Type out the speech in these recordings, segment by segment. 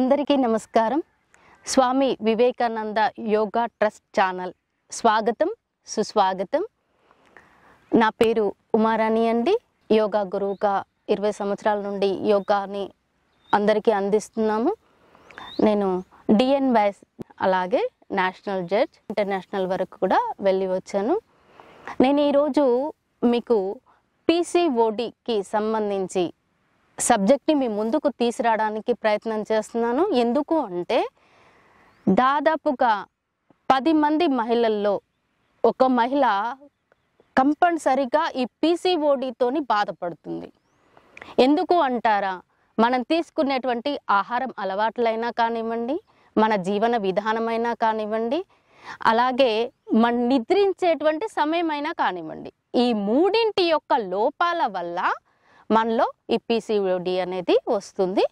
అందరికీ నమస్కారం Swami Vivekananda yoga trust channel స్వాగతం సుస్వాగతం నా పేరు ఉమారాణి అండి యోగా గురువుగా ఇరవై సంవత్సరాల నుండి యోగాని అందరికీ అందిస్తున్నాము నేను డిఎన్ వైస్ అలాగే నేషనల్ జడ్జ్ ఇంటర్నేషనల్ వరకు కూడా వెళ్ళి వచ్చాను నేను ఈరోజు మీకు పీసీఓడికి సంబంధించి సబ్జెక్ట్ని మీ ముందుకు తీసుకురావడానికి ప్రయత్నం చేస్తున్నాను ఎందుకు అంటే దాదాపుగా పది మంది మహిళల్లో ఒక మహిళ కంపల్సరిగా ఈ పీసీఓడితోని బాధపడుతుంది ఎందుకు అంటారా మనం తీసుకునేటువంటి ఆహారం అలవాట్లైనా కానివ్వండి మన జీవన విధానమైనా కానివ్వండి అలాగే మన నిద్రించేటువంటి సమయమైనా కానివ్వండి ఈ మూడింటి యొక్క లోపాల వల్ల మనలో ఈ పీసీఓడి అనేది వస్తుంది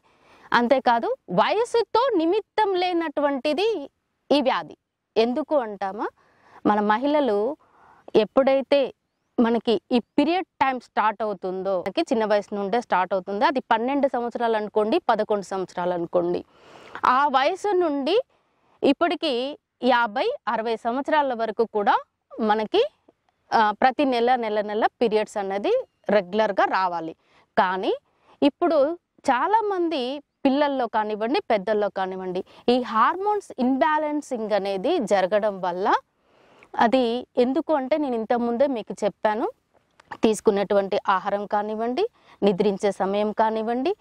అంతేకాదు వయసుతో నిమిత్తం లేనటువంటిది ఈ వ్యాధి ఎందుకు అంటామా మన మహిళలు ఎప్పుడైతే మనకి ఈ పీరియడ్ టైం స్టార్ట్ అవుతుందో మనకి చిన్న వయసు నుండే స్టార్ట్ అవుతుంది అది పన్నెండు సంవత్సరాలు అనుకోండి పదకొండు సంవత్సరాలు అనుకోండి ఆ వయసు నుండి ఇప్పటికి యాభై అరవై సంవత్సరాల వరకు కూడా మనకి ప్రతి నెల నెల నెల పీరియడ్స్ అనేది రెగ్యులర్గా రావాలి కానీ ఇప్పుడు చాలామంది పిల్లల్లో కానివ్వండి పెద్దల్లో కానివ్వండి ఈ హార్మోన్స్ ఇన్బ్యాలెన్సింగ్ అనేది జరగడం వల్ల అది ఎందుకు అంటే నేను ఇంతకుముందే మీకు చెప్పాను తీసుకునేటువంటి ఆహారం కానివ్వండి నిద్రించే సమయం కానివ్వండి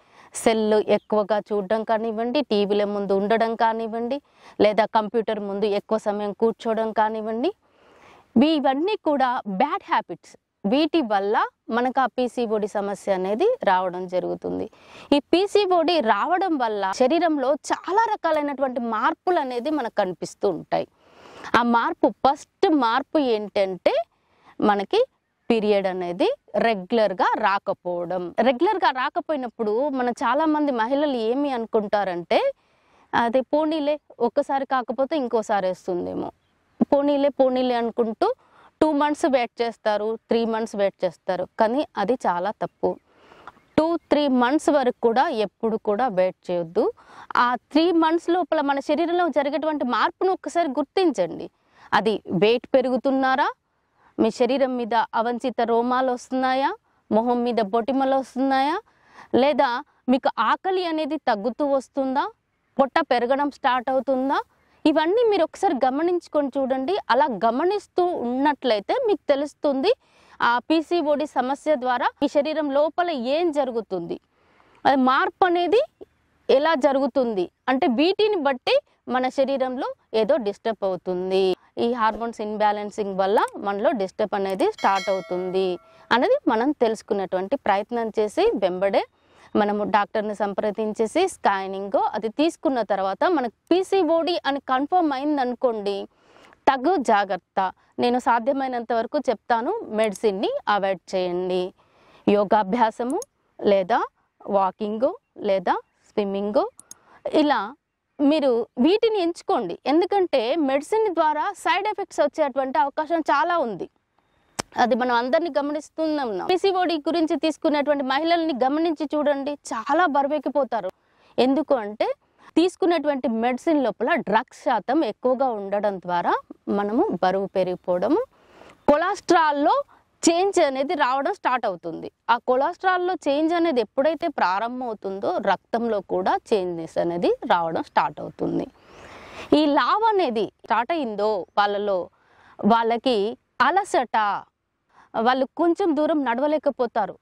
సెల్ ఎక్కువగా చూడడం కానివ్వండి టీవీల ముందు ఉండడం కానివ్వండి లేదా కంప్యూటర్ ముందు ఎక్కువ సమయం కూర్చోవడం కానివ్వండి ఇవన్నీ కూడా బ్యాడ్ హ్యాబిట్స్ వీటి వల్ల మనకు ఆ పీసీబోడి సమస్య అనేది రావడం జరుగుతుంది ఈ పీసీబోడి రావడం వల్ల శరీరంలో చాలా రకాలైనటువంటి మార్పులు అనేది మనకు కనిపిస్తూ ఉంటాయి ఆ మార్పు ఫస్ట్ మార్పు ఏంటంటే మనకి పీరియడ్ అనేది రెగ్యులర్గా రాకపోవడం రెగ్యులర్గా రాకపోయినప్పుడు మన చాలామంది మహిళలు ఏమి అనుకుంటారంటే అదే పోనీలే ఒక్కసారి కాకపోతే ఇంకోసారి వేస్తుందేమో పోనీలే పోనీలే అనుకుంటూ టూ మంత్స్ వెయిట్ చేస్తారు త్రీ మంత్స్ వెయిట్ చేస్తారు కానీ అది చాలా తప్పు టూ త్రీ మంత్స్ వరకు కూడా ఎప్పుడు కూడా వెయిట్ చేయొద్దు ఆ త్రీ మంత్స్ లోపల మన శరీరంలో జరిగేటువంటి మార్పును ఒక్కసారి గుర్తించండి అది వెయిట్ పెరుగుతున్నారా మీ శరీరం మీద అవంచిత రోమాలు వస్తున్నాయా మొహం మీద బొటిమలు వస్తున్నాయా లేదా మీకు ఆకలి అనేది తగ్గుతూ వస్తుందా పొట్ట పెరగడం స్టార్ట్ అవుతుందా ఇవన్నీ మీరు ఒకసారి గమనించుకొని చూడండి అలా గమనిస్తూ ఉన్నట్లయితే మీకు తెలుస్తుంది ఆ పీసీఓడి సమస్య ద్వారా మీ శరీరం లోపల ఏం జరుగుతుంది అది మార్పు అనేది ఎలా జరుగుతుంది అంటే వీటిని బట్టి మన శరీరంలో ఏదో డిస్టర్బ్ అవుతుంది ఈ హార్మోన్స్ ఇన్బ్యాలెన్సింగ్ వల్ల మనలో డిస్టర్బ్ అనేది స్టార్ట్ అవుతుంది అనేది మనం తెలుసుకునేటువంటి ప్రయత్నం చేసి వెంబడే మనము డాక్టర్ని సంప్రదించేసి స్కానింగ్ అది తీసుకున్న తర్వాత మనకు పీసీఓడి అని కన్ఫర్మ్ అయిందనుకోండి తగు జాగ్రత్త నేను సాధ్యమైనంత వరకు చెప్తాను మెడిసిన్ని అవాయిడ్ చేయండి యోగాభ్యాసము లేదా వాకింగు లేదా స్విమ్మింగు ఇలా మీరు వీటిని ఎంచుకోండి ఎందుకంటే మెడిసిన్ ద్వారా సైడ్ ఎఫెక్ట్స్ వచ్చేటువంటి అవకాశం చాలా ఉంది అది మనం అందరినీ గమనిస్తున్నాం పిసిఓడి గురించి తీసుకునేటువంటి మహిళల్ని గమనించి చూడండి చాలా బరువెక్కిపోతారు ఎందుకు అంటే తీసుకునేటువంటి మెడిసిన్ లోపల డ్రగ్స్ శాతం ఎక్కువగా ఉండడం ద్వారా మనము బరువు పెరిగిపోవడము కొలాస్ట్రాల్లో చేంజ్ అనేది రావడం స్టార్ట్ అవుతుంది ఆ కొలాస్ట్రాల్లో చేంజ్ అనేది ఎప్పుడైతే ప్రారంభం అవుతుందో రక్తంలో కూడా చేంజెస్ అనేది రావడం స్టార్ట్ అవుతుంది ఈ లావ్ అనేది స్టార్ట్ అయిందో వాళ్ళలో వాళ్ళకి అలసట వాళ్ళు కొంచెం దూరం నడవలేకపోతారు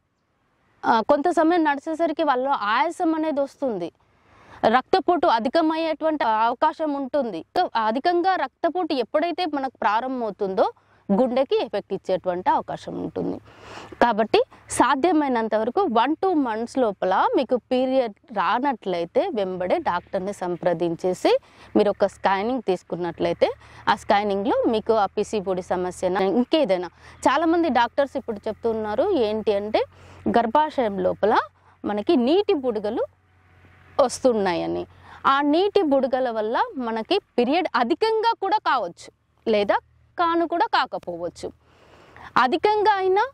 కొంత సమయం నడిచేసరికి వాళ్ళు ఆయాసం అనేది వస్తుంది రక్తపోటు అధికమయ్యేటువంటి అవకాశం ఉంటుంది అధికంగా రక్తపోటు ఎప్పుడైతే మనకు ప్రారంభమవుతుందో గుండెకి ఎఫెక్ట్ ఇచ్చేటువంటి అవకాశం ఉంటుంది కాబట్టి సాధ్యమైనంత వరకు వన్ టూ మంత్స్ లోపల మీకు పీరియడ్ రానట్లయితే వెంబడే డాక్టర్ని సంప్రదించేసి మీరు ఒక స్కానింగ్ తీసుకున్నట్లయితే ఆ స్కానింగ్లో మీకు ఆ పిసిపొడి సమస్య ఇంకేదైనా చాలామంది డాక్టర్స్ ఇప్పుడు చెప్తున్నారు ఏంటి అంటే గర్భాశయం లోపల మనకి నీటి బుడగలు వస్తున్నాయని ఆ నీటి బుడగల వల్ల మనకి పీరియడ్ అధికంగా కూడా కావచ్చు లేదా కాను కూడా కాకపోవచ్చు అధికంగా అయినా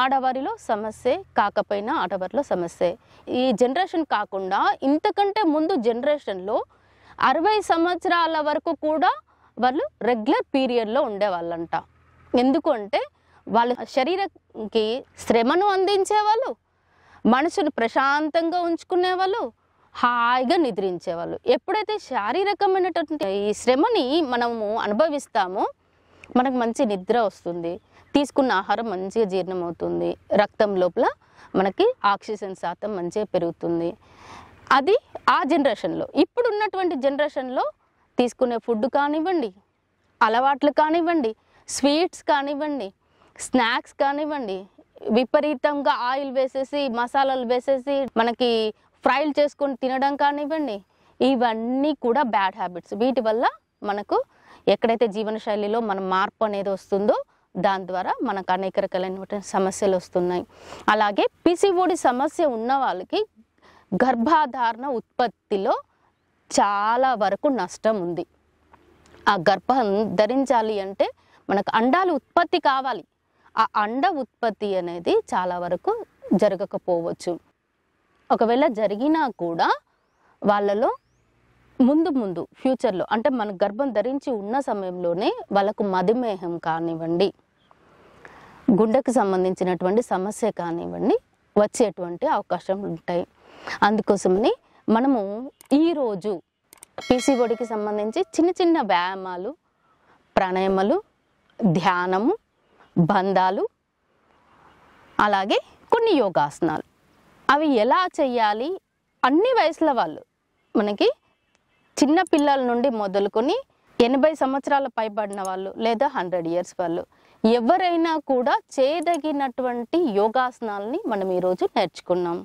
ఆడవారిలో సమస్యే కాకపోయినా ఆడవారిలో సమస్యే ఈ జనరేషన్ కాకుండా ఇంతకంటే ముందు జనరేషన్లో అరవై సంవత్సరాల వరకు కూడా వాళ్ళు రెగ్యులర్ పీరియడ్లో ఉండేవాళ్ళంట ఎందుకంటే వాళ్ళ శరీరంకి శ్రమను అందించేవాళ్ళు మనసును ప్రశాంతంగా ఉంచుకునేవాళ్ళు హాయిగా నిద్రించేవాళ్ళు ఎప్పుడైతే శారీరకమైనటువంటి ఈ శ్రమని మనము అనుభవిస్తామో మనకు మంచి నిద్ర వస్తుంది తీసుకున్న ఆహారం మంచిగా జీర్ణం అవుతుంది రక్తం లోపల మనకి ఆక్సిజన్ శాతం మంచిగా పెరుగుతుంది అది ఆ జనరేషన్లో ఇప్పుడు ఉన్నటువంటి జనరేషన్లో తీసుకునే ఫుడ్ కానివ్వండి అలవాట్లు కానివ్వండి స్వీట్స్ కానివ్వండి స్నాక్స్ కానివ్వండి విపరీతంగా ఆయిల్ వేసేసి మసాలాలు వేసేసి మనకి ఫ్రైలు చేసుకొని తినడం కానివ్వండి ఇవన్నీ కూడా బ్యాడ్ హ్యాబిట్స్ వీటి వల్ల మనకు ఎక్కడైతే జీవనశైలిలో మన మార్పు అనేది వస్తుందో దాని ద్వారా మనకు అనేక రకాలైన సమస్యలు వస్తున్నాయి అలాగే పిసిఓడి సమస్య ఉన్న వాళ్ళకి గర్భాధారణ ఉత్పత్తిలో చాలా వరకు నష్టం ఉంది ఆ గర్భం ధరించాలి అంటే మనకు అండాలు ఉత్పత్తి కావాలి ఆ అండ ఉత్పత్తి అనేది చాలా వరకు జరగకపోవచ్చు ఒకవేళ జరిగినా కూడా వాళ్ళలో ముందు ముందు ఫ్యూచర్లో అంటే మన గర్భం ధరించి ఉన్న సమయంలోనే వాళ్ళకు మధుమేహం కానివ్వండి గుండెకు సంబంధించినటువంటి సమస్య కానివ్వండి వచ్చేటువంటి అవకాశం ఉంటాయి అందుకోసమని మనము ఈరోజు పీసీబోడికి సంబంధించి చిన్న చిన్న వ్యాయామాలు ప్రాణాయామాలు ధ్యానము బంధాలు అలాగే కొన్ని యోగాసనాలు అవి ఎలా చేయాలి అన్ని వయసుల వాళ్ళు మనకి చిన్న పిల్లల నుండి మొదలుకొని ఎనభై సంవత్సరాల పైబడిన వాళ్ళు లేదా హండ్రెడ్ ఇయర్స్ వాళ్ళు ఎవరైనా కూడా చేయదగినటువంటి యోగాసనాలని మనం ఈరోజు నేర్చుకున్నాం